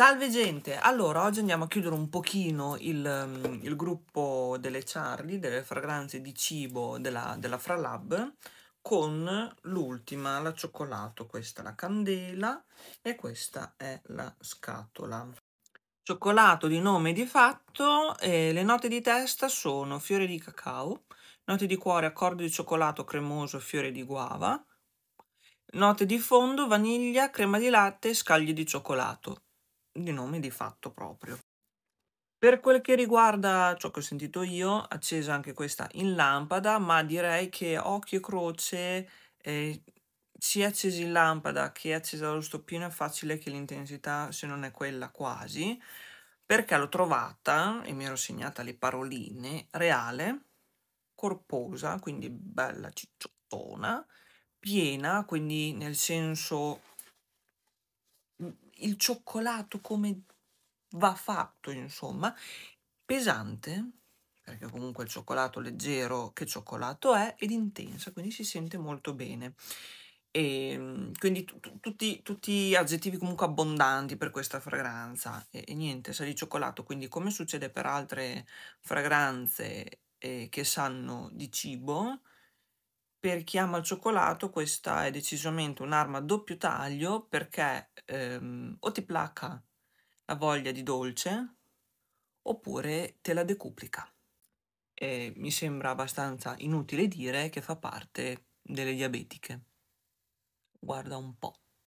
Salve gente, allora oggi andiamo a chiudere un pochino il, mm, il gruppo delle Charlie, delle fragranze di cibo della, della Lab con l'ultima, la cioccolato, questa è la candela e questa è la scatola. Cioccolato di nome e di fatto, eh, le note di testa sono fiore di cacao, note di cuore accordo di cioccolato cremoso fiore di guava, note di fondo vaniglia, crema di latte e scaglie di cioccolato di nome di fatto proprio. Per quel che riguarda ciò che ho sentito io, accesa anche questa in lampada, ma direi che occhio e croce, eh, sia accesa in lampada che accesa dallo stoppino è facile che l'intensità, se non è quella quasi, perché l'ho trovata, e mi ero segnata le paroline, reale, corposa, quindi bella cicciottona, piena, quindi nel senso il cioccolato come va fatto, insomma, pesante, perché comunque il cioccolato leggero che cioccolato è, ed intensa, quindi si sente molto bene. E, ehm, quindi tutti, gli aggettivi comunque abbondanti per questa fragranza e, e, niente, sa di cioccolato, quindi come succede per altre fragranze eh, che sanno di cibo, per chi ama il cioccolato questa è decisamente un'arma a doppio taglio perché ehm, o ti placa la voglia di dolce oppure te la decuplica. E mi sembra abbastanza inutile dire che fa parte delle diabetiche. Guarda un po'.